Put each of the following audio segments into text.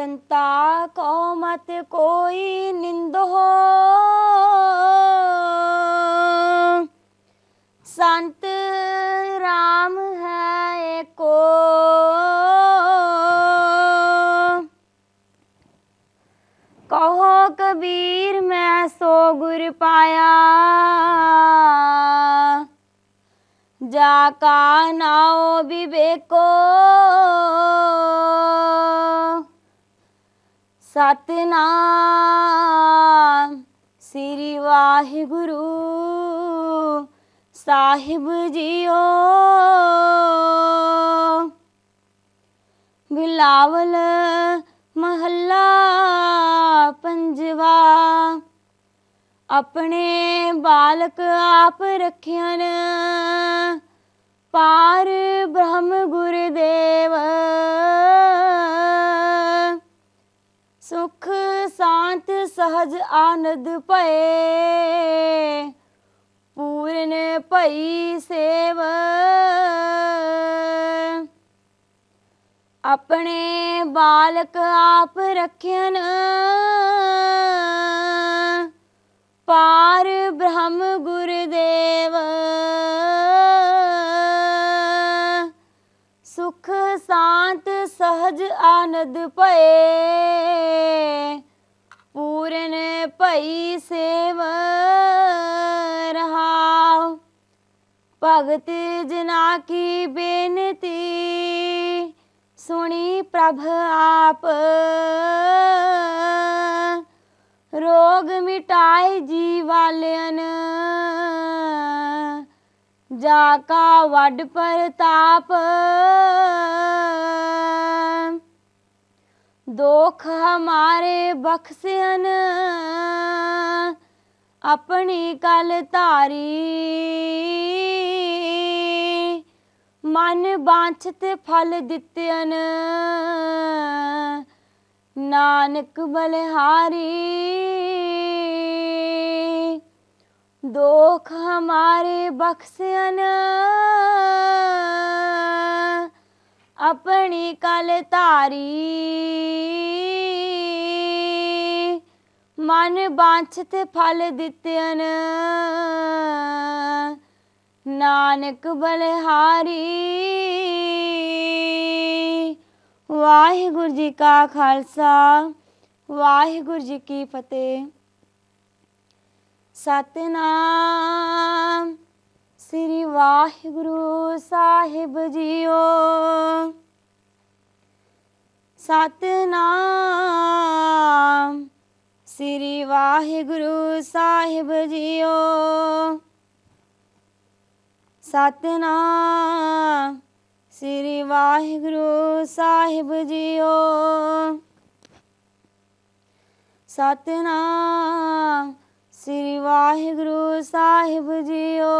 संता को मत कोई निंद हो संत राम है को कहो कबीर मैं सो गुर पाया जाका नाओ विवेको ਸਤਨਾਮ ਸ੍ਰੀ ਵਾਹਿਗੁਰੂ ਸਾਹਿਬ ਜੀਓ ਬਿਲਾਵਲ ਮਹੱਲਾ ਪੰਜਵਾ ਆਪਣੇ ਬਾਲਕ ਆਪ ਰਖਿਆਨ ਪਾਰ ਬ੍ਰਹਮ ਗੁਰਦੇਵ ਸੁਖ ਸ਼ਾਂਤ ਸਹਜ ਆਨੰਦ ਭਏ ਪੂਰਨ ਭਈ ਸੇਵ ਆਪਣੇ ਬਾਲਕ ਆਪ ਰਖਿਆਨ ਪਾਰ ਬ੍ਰਹਮ ਗੁਰਦੇਵ ਸੁਖ ਸ਼ਾਂਤ सहज आनंद पए पूरन पई सेव रहा भगत जना की बेनती सुनी प्रभ आप ਜਾ ਕਾ ਵੱਡ ਪ੍ਰਤਾਪ ਦੋਖ ਹਮਾਰੇ ਬਖਸ਼ਿਆਨ ਆਪਣੀ ਕਲ ਧਾਰੀ ਮਨ ਬਾਂਛਤ ਫਲ ਦਿੱਤਿਆਨ ਨਾਨਕ ਬਲਿਹਾਰੀ ਦੋਖ हमारे बख्शन ਆਪਣੀ ਕਲ ਧਾਰੀ ਮਨ ਤੇ ਫਲ ਦਿੱਤਿਆਨ ਨਾਨਕ ਬਲਿਹਾਰੀ ਵਾਹਿਗੁਰੂ ਜੀ ਕਾ ਖਾਲਸਾ ਵਾਹਿਗੁਰੂ ਜੀ ਕੀ ਫਤਿਹ ਸਤਨਾਮ ਸ੍ਰੀ ਵਾਹਿਗੁਰੂ ਸਾਹਿਬ ਜੀਓ ਸਤਨਾਮ ਸ੍ਰੀ ਵਾਹਿਗੁਰੂ ਸਾਹਿਬ ਜੀਓ ਸਤਨਾਮ ਸ੍ਰੀ ਵਾਹਿਗੁਰੂ ਸਾਹਿਬ ਜੀਓ ਸਤਨਾਮ ਸ੍ਰੀ ਵਾਹਿਗੁਰੂ ਸਾਹਿਬ ਜੀਓ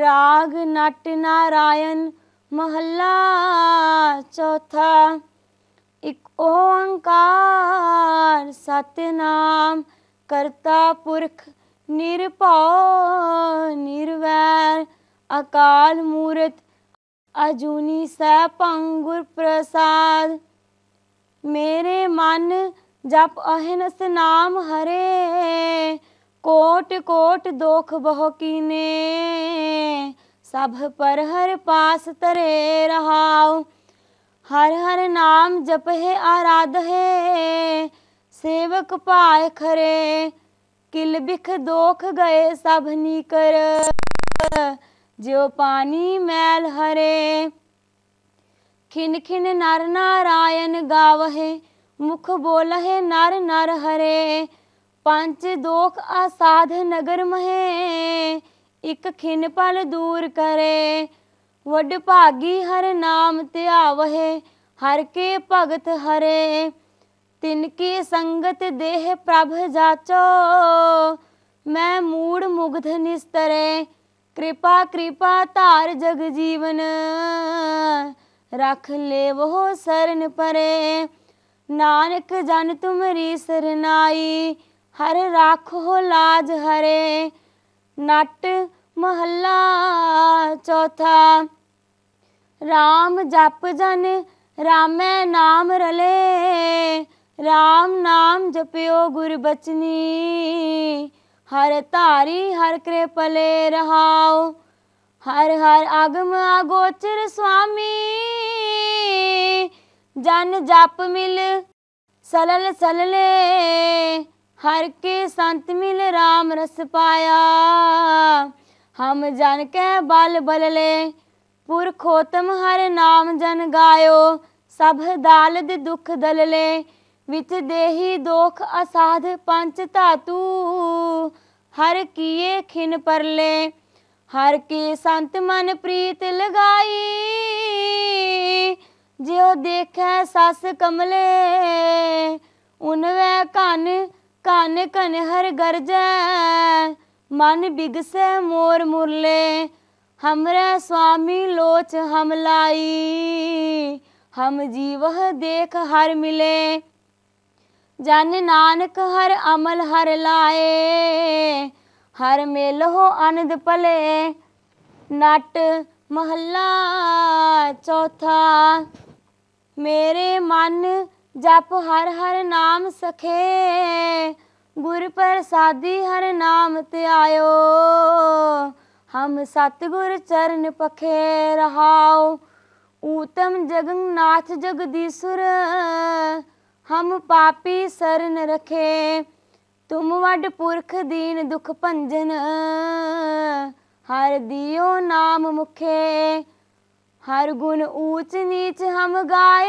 ਰਾਗ ਨਟ ਨਾਰਾਇਣ ਮਹੱਲਾ ਚੌਥਾ ਇਕ ਓੰਕਾਰ ਸਤਨਾਮ ਕਰਤਾ ਪੁਰਖ ਨਿਰਭਉ ਨਿਰਵੈਰ ਅਕਾਲ ਮੂਰਤ ਅਜੂਨੀ ਸੈ ਪੰਗੁਰ ਪ੍ਰਸਾਦ ਮੇਰੇ ਮਨ जप अहिनस नाम हरे कोट कोट दोख बहो कीने सब पर हर पास तरे रहाओ हर हर नाम जप है आराध है सेवक पाए खरे किल बिख दोख गए सब नीकर जो पानी मैल हरे खिन खिन नर नारायण गावहे मुख बोल है नर नर हरे पंच दोख असाध नगर महे एक खिन पल दूर करे वड भागी हर नाम त्यावहे हर के भगत हरे तिनकी संगत देह प्रभ जाचो मैं मूड मुग्ध निस्तरे कृपा कृपा तार जग जीवन रख ले वो शरण परे ਨਾਨਕ ਜਨ ਤੁਮਰੀ ਸਰਨਾਈ ਹਰ ਰਾਖੋ ਲਾਜ ਹਰੇ ਨਟ ਮਹੱਲਾ ਚੌਥਾ RAM ਜਪ ਜਨ ਰਾਮੈ ਨਾਮ ਰਲੇ RAM ਨਾਮ ਜਪਿਓ ਗੁਰ ਬਚਨੀ ਹਰ ਧਾਰੀ ਹਰ ਕ੍ਰਿਪਲੇ ਰਹਾਓ ਹਰ ਹਰ ਆਗਮ ਅਗੋਚਰ ਸੁਆਮੀ ਜਨ ਜਪ ਮਿਲ ਸਲਲ ਸਲਲੇ ਹਰ ਕੇ ਸੰਤ ਮਿਲ RAM ਰਸ ਪਾਇਆ ਹਮ ਜਨ ਕੈ ਬਲ ਬਲਲੇ ਪੁਰਖੋਤਮ ਹਰ ਨਾਮ ਜਨ ਗਾਇਓ ਸਭ ਦਾਲ ਦੇ ਦੁਖ ਦਲਲੇ ਵਿੱਚ ਦੇਹੀ ਦੋਖ ਅਸਾਧ ਪੰਚ ਧਾਤੂ ਹਰ ਕੀਏ ਖਿਨ ਪਰਲੇ ਹਰ ਕੇ ਸੰਤ ਮਨ ਪ੍ਰੀਤ ਲਗਾਈ ਜਿਉ ਦੇਖੈ ਸੱਸ ਕਮਲੇ ਉਨਵੇ ਕਨ ਕਨ ਕਨ ਹਰ ਗਰਜੈ ਮਨ ਬਿਗਸੈ ਮੋਰ ਮੁਰਲੇ हमरे स्वामी लोच हम लाई हम जीव देख हर मिले जन नानक हर अमल हर लाए हर मेल हो अनद पले नट महला चौथा ਮੇਰੇ ਮਨ ਜਪ ਹਰ ਹਰ ਨਾਮ ਸਖੇ ਗੁਰ ਪ੍ਰਸਾਦੀ ਹਰ ਨਾਮ ਧਿਆਇਓ ਹਮ ਸਤਗੁਰ ਚਰਨ ਪਖੇ ਰਹਾਉ ਊਤਮ ਜਗਨਨਾਥ ਜਗਦੀਸ਼ਰ ਹਮ ਪਾਪੀ ਸਰਨ ਰਖੇ ਤੁਮ ਵੱਡ ਪੁਰਖ ਦੀਨ ਦੁਖ ਭੰਜਨ ਹਰ ਦਿਓ ਨਾਮ ਮੁਖੇ ਹਰ ਗੁਣ ਊਚ ਨੀਚ ਹਮ ਗਾਏ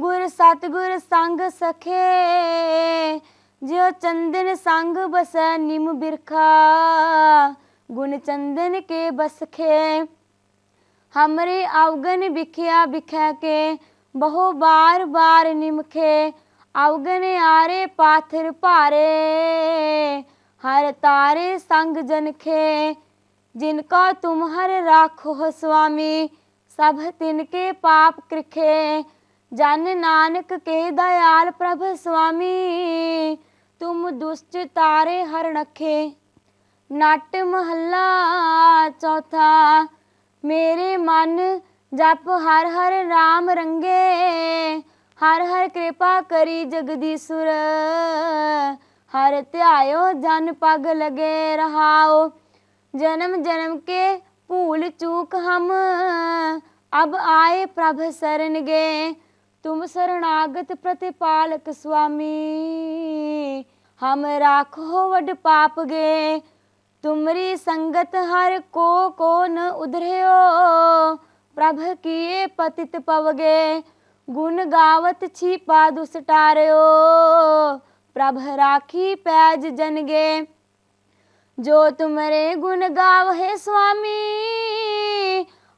ਗੁਰ ਸਤ ਗੁਰ ਸੰਗ ਸਖੇ ਜਿਉ ਚੰਦਨ ਸੰਗ ਬਸੈ ਨਿਮ ਬਿਰਖਾ ਗੁਣ ਚੰਦਨ ਕੇ ਬਸਖੇ ਹਮਰੇ ਆਵਗਨ ਵਿਖਿਆ ਵਿਖੈ ਕੇ ਬਹੁ ਬਾਰ ਬਾਰ ਨਿਮਖੇ ਆਵਗਨ ਆਰੇ ਪਾਥਰ ਭਾਰੇ ਹਰ ਤਾਰੇ ਸੰਗ ਜਨਖੇ जिनका तुम्हारे राख हो स्वामी सब तिनके पाप कृखे जन नानक के दयाल प्रभ स्वामी तुम दुष्ट तारे हर नखे नट महला चौथा मेरे मन जप हर हर राम रंगे हर हर कृपा करी जगदीसुर हर त्यायो जन पग लगे रहाओ जन्म जन्म के भूल चूक हम अब आए प्रभ शरण गे तुम शरणागत प्रतिपालक स्वामी हम राखो वड पाप गे तुमरी संगत हर को कौन उधरयो प्रभ किए पतित पवगे गुण गावत छिपा दुष्टारयो प्रभ राखी पैज जनगे जो तुम्हारे गुण गाव है स्वामी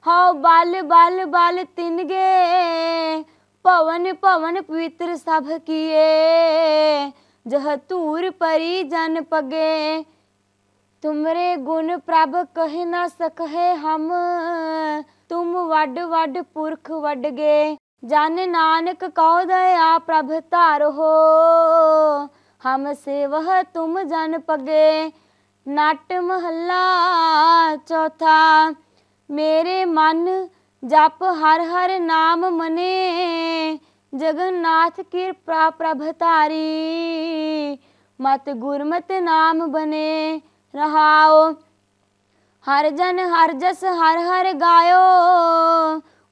हाउ बाल बाल बाल तीन गे पवन पवन पवित्र सब किए जह तूर परी जन पगे तुमरे गुण प्रभ कह ना सकहे हम तुम वड वड पुरख वड गे जन नानक कौ दया प्रभ तार हो हम सेवह तुम जन पगे ਨਟ ਮਹੱਲਾ ਚੌਥਾ ਮੇਰੇ ਮਨ ਜਪ ਹਰ ਹਰ ਨਾਮ ਮਨੇ ਜਗਨਨਾਥ ਕਿਰਪਾ ਪ੍ਰਭ ਤਾਰੀ ਮਤ ਗੁਰਮਤਿ ਨਾਮ ਬਨੇ ਰਹਾਓ ਹਰ ਜਨ ਹਰ ਜਸ ਹਰ ਹਰ ਗਾਇਓ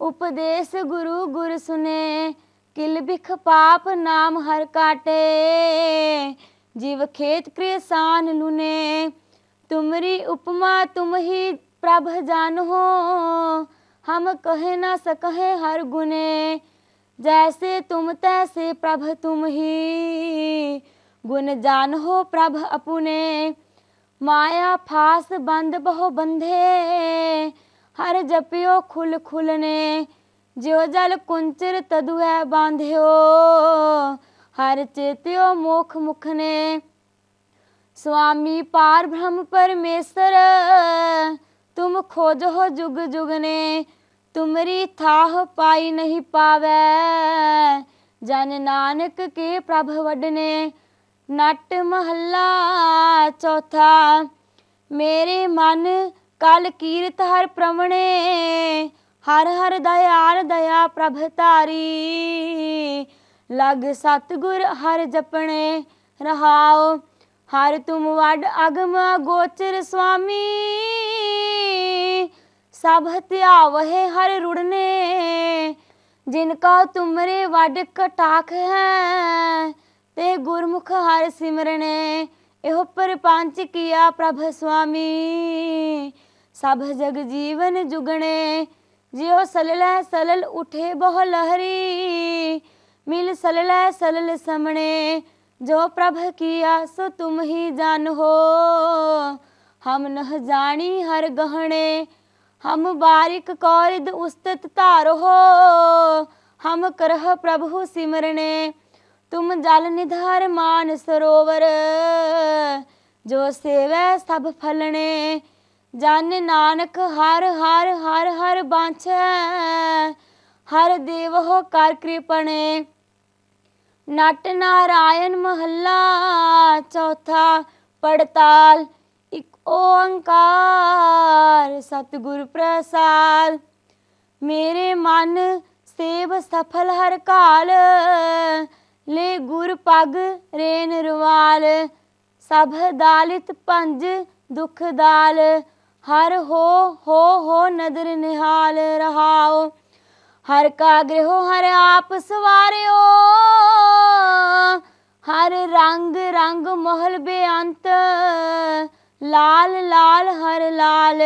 ਉਪਦੇਸ਼ ਗੁਰੂ ਗੁਰ ਸੁਨੇ ਕਿਲ ਬਿਖ ਪਾਪ ਨਾਮ ਹਰ ਕਾਟੇ ਜੀਵ ਖੇਤ ਕ੍ਰਿਸਾਨ ਲੁਨੇ तुम्हारी उपमा तुम ही प्रभ जान हो हम कहे ना सकहे हर गुने जैसे तुम तैसे प्रभ तुम ही गुण जान हो प्रभ अपुने माया फास बंद बहु बंधे हर जपियो खुल खुलने ज्यो जल कुंचर तदुए बांध्यो हर चेत्यो मोख मुखने स्वामी पार ब्रह्म परमेश्वर तुम खोज हो जुग जुग ने तुमरी थाह पाई नहीं पावे जन नानक के प्रभ वडने ਨਟ ਮਹੱਲਾ ਚੌਥਾ ਮੇਰੇ ਮਨ ਕਲ ਕੀਰਤ ਹਰ ਪ੍ਰਵਣੇ ਹਰ ਹਰ ਦਇਆਲ ਦਇਆ ਪ੍ਰਭ ਤਾਰੀ ਲਗ ਸਤਗੁਰ ਹਰ ਜਪਣੇ ਰਹਾਓ हर तुम वड अगम गोचर स्वामी सब हत्यावहे हर रुड़ने जिनका तुमरे वड कटाख है ते गुरमुख हर सिमरने एहो परपंच किया प्रभ स्वामी सब जग जीवन जुगने जियो सलल सलल उठे बहु लहरी मिल सलल सलल समणे जो प्रभ किया सो तुम ही जान हो हम न जानी हर गहने हम बारिक कौरिद उस्तत तार हो हम करह प्रभु सिमरणे तुम जल निधर मान सरोवर जो सेवै सब फलने जन नानक हर हर हर हर बांछ हर देव हो कर कृपणे ਨਟ ਨਾਰਾਇਣ ਮਹੱਲਾ ਚੌਥਾ ਪੜਤਾਲ ਇੱਕ ਓੰਕਾਰ ਸਤਿਗੁਰ ਪ੍ਰਸਾਦ ਮੇਰੇ ਮਨ ਸੇਵ ਸਫਲ ਹਰ ਕਾਲ ਲੈ ਗੁਰ ਪਗ ਰੇਨ ਰਵਾਲ ਸਭ ਦਾਲਿਤ ਪੰਜ ਦੁਖ ਦਾਲ ਹਰ ਹੋ ਹੋ ਹੋ ਨਦਰ ਨਿਹਾਲ ਰਹਾਓ हर का काग्रहो हर आप सवार हर रंग रंग मोहल बेअंत लाल लाल हर लाल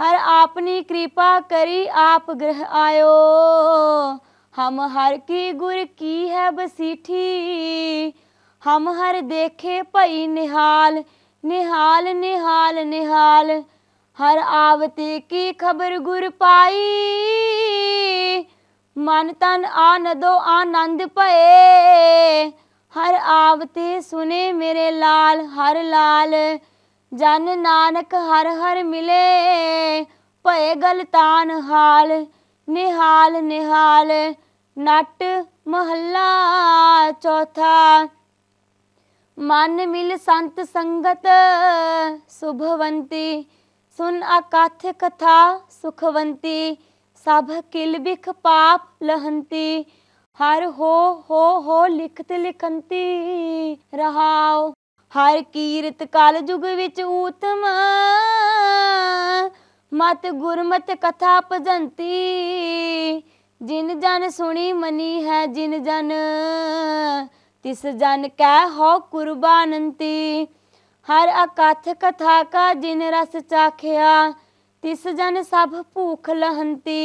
हर आपनी कृपा करी आप ग्रह आयो हम हर की गुर की है बसीठी हम हर देखे पई निहाल निहाल निहाल निहाल, निहाल ਹਰ ਆਵਤੇ ਕੀ ਖਬਰ ਗੁਰ ਪਾਈ ਮਨ ਤਨ ਆਨਦੋ ਆਨੰਦ ਭਏ ਹਰ ਆਵਤੇ ਸੁਨੇ ਮੇਰੇ ਲਾਲ ਹਰ ਲਾਲ ਜਨ ਨਾਨਕ ਹਰ ਹਰ ਮਿਲੇ ਭਏ ਗਲਤਾਨ ਹਾਲ ਨਿਹਾਲ ਨਿਹਾਲ ਨਟ ਮਹੱਲਾ ਚੌਥਾ ਮਨ ਮਿਲ ਸੰਤ ਸੰਗਤ ਸੁਭਵੰਤੀ ਸੁਨ ਅਕਥ ਕਥਾ ਸੁਖਵੰਤੀ ਸਭ ਕਿਲ ਬਿਖ ਪਾਪ ਲਹੰਤੀ ਹਰ ਹੋ ਹੋ ਹੋ ਲਿਖਤ ਲਿਖੰਤੀ ਰਹਾਉ ਹਰ ਕੀਰਤ ਕਾਲ ਜੁਗ ਵਿੱਚ ਊਤਮ ਮਤ ਗੁਰਮਤ ਕਥਾ ਭਜੰਤੀ ਜਿਨ ਜਨ ਸੁਣੀ ਮਨੀ ਹੈ ਜਿਨ ਜਨ ਤਿਸ ਜਨ ਕਹਿ ਹੋ ਕੁਰਬਾਨੰਤੀ हर अकथ कथा का जिन रस चाखिया तिस जन सब भूख लहंती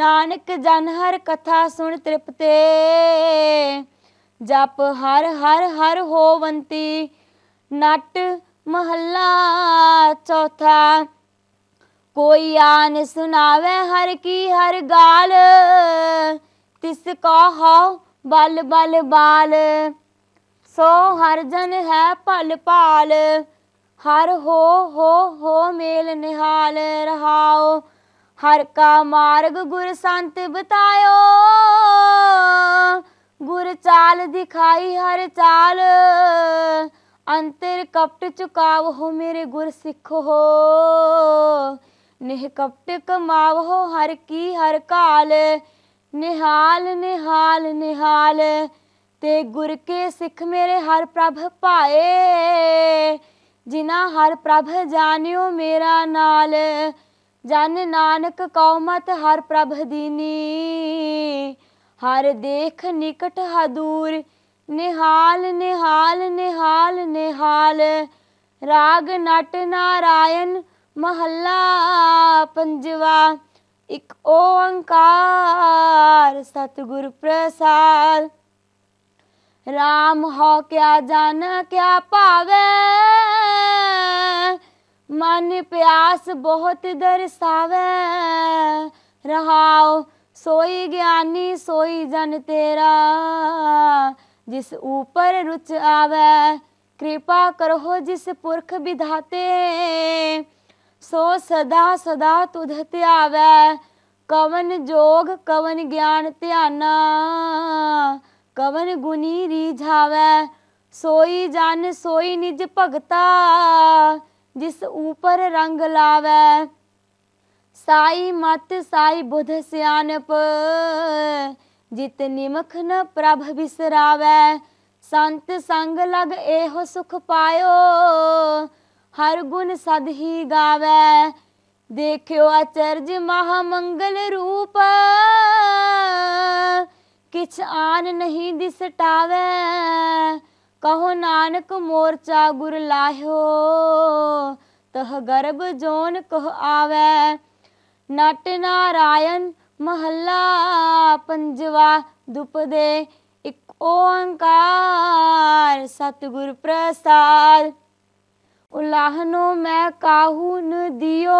नानक जन हर कथा सुन तृपते जप हर हर हर होवंती नट महला चौथा कोई आन सुनावे हर की हर गाल तिस कहो बल बल बाल, बाल सो हर जन है पल पाल हर हो हो हो मेल निहाल रहाओ हर का मार्ग गुर संत बतायो गुर चाल दिखाई हर चाल अंतर कपट चुकाव हो मेरे गुर सिख हो निह कपट कमाव हो हर की हर काल निहाल निहाल निहाल, निहाल ਤੇ ਗੁਰ ਕੇ ਸਿੱਖ ਮੇਰੇ ਹਰ ਪ੍ਰਭ ਪਾਏ ਜਿਨਾ ਹਰ ਪ੍ਰਭ ਜਾਣਿਓ ਮੇਰਾ ਨਾਲ ਜਨ ਨਾਨਕ ਮਤ ਹਰ ਪ੍ਰਭ ਦੀਨੀ ਹਰ ਦੇਖ ਨਿਕਟ ਹਦੂਰ ਨਿਹਾਲ ਨਿਹਾਲ ਨਿਹਾਲ ਨਿਹਾਲ ਰਾਗ ਨਟ ਨਾਰਾਇਣ ਮਹੱਲਾ ਪੰਜਵਾ ਇੱਕ ਓੰਕਾਰ ਸਤਿਗੁਰ ਪ੍ਰਸਾਦ राम हो क्या जान क्या पावे मन प्यास बहुत दरसावे रहाओ सोई ज्ञानी सोई जन तेरा जिस ऊपर रुच आवे कृपा करो जिस पुरख विधाते सो सदा सदा तुध त्यावे कवन जोग कवन ज्ञान त्याना कवन गुनी रिझावे सोई जान सोई निज भगता जिस ऊपर रंग लावे साई मत साई बुध सियानप जित निमख न प्रभ बिसरावे संत संग लग एहो सुख पायो हर गुण सद ही गावे देखो अचरज महामंगल रूप ਕਿਛ ਆਨ ਨਹੀਂ ਟਾਵੇ ਕਹੋ ਨਾਨਕ ਮੋਰਚਾ ਗੁਰ ਲਾਹਿਓ ਤਹ ਗਰਬ ਜੋਨ ਕਹ ਆਵੇ ਨਟ ਨਾਰਾਇਣ ਮਹੱਲਾ ਪੰਜਵਾ ਦੁਪਦੇ ਇੱਕ ਓੰਕਾਰ ਸਤਿਗੁਰ ਪ੍ਰਸਾਦ ਉਲਾਹਨੋ ਮੈਂ ਕਾਹੂ ਨ ਦਿਓ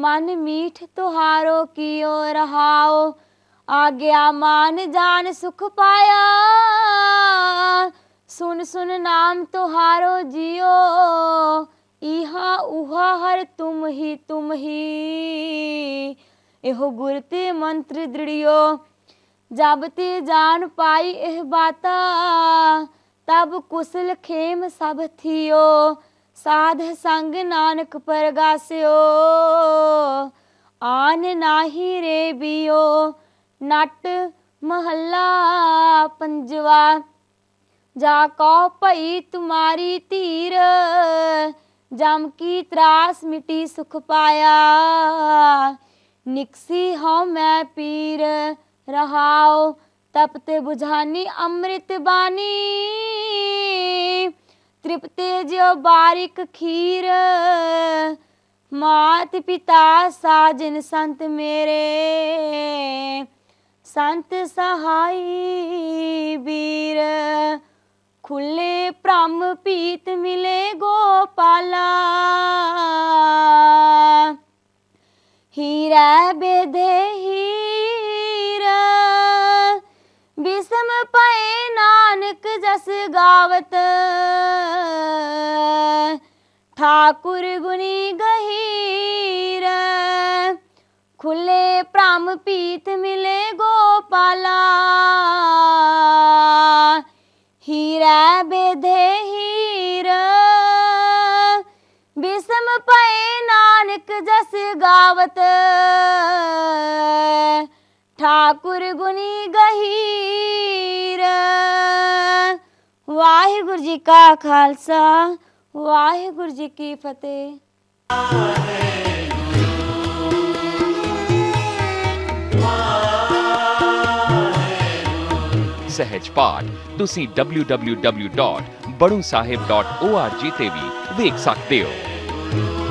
ਮਨ ਮੀਠ ਤੁਹਾਰੋ ਕੀਓ ਰਹਾਓ आग्या मान जान सुख पाया सुन सुन नाम तुहारो जियो इहा उहा हर तुम ही तुम ही एहो गुरते मंत्र दृढ़ियो ते जान पाई एह बाता तब कुशल खेम सब थियो साध संग नानक परगास्यो आन नाही रे बियो नट ਮਹੱਲਾ ਪੰਜਵਾ ਜਾ ਕੋ ਭਈ ਤੁਮਾਰੀ ਧੀਰ जम की त्रास मिटी सुख पाया निकसी हो मैं पीर रहाओ तपते बुझानी अमृत बानी तृप्ते जो बारिक खीर मात पिता साजन संत मेरे ਸੰਤ ਸਹਾਈ ਵੀਰ ਖੁੱਲੇ ਭ੍ਰਮ ਪੀਤ ਮਿਲੇ ਗੋਪਾਲਾ ਹੀਰਾ ਬੇਦੇ ਬਿਸਮ ਪਏ ਨਾਨਕ ਜਸ ਗਾਵਤ ਠਾਕੁਰ ਗੁਣੀ ਗਹੀ खुले प्राम पीत मिले गोपाला हीरा बेधे हीर विषम पे नानक जस गावत ठाकुर गुनी गहीर वाहिगुरु जी का खालसा वाहिगुरु जी की फतेह ਸਹਿਜ ਪਾਠ ਤੁਸੀਂ www.badusahib.org ਤੇ ਵੀ ਵੇਖ ਸਕਦੇ ਹੋ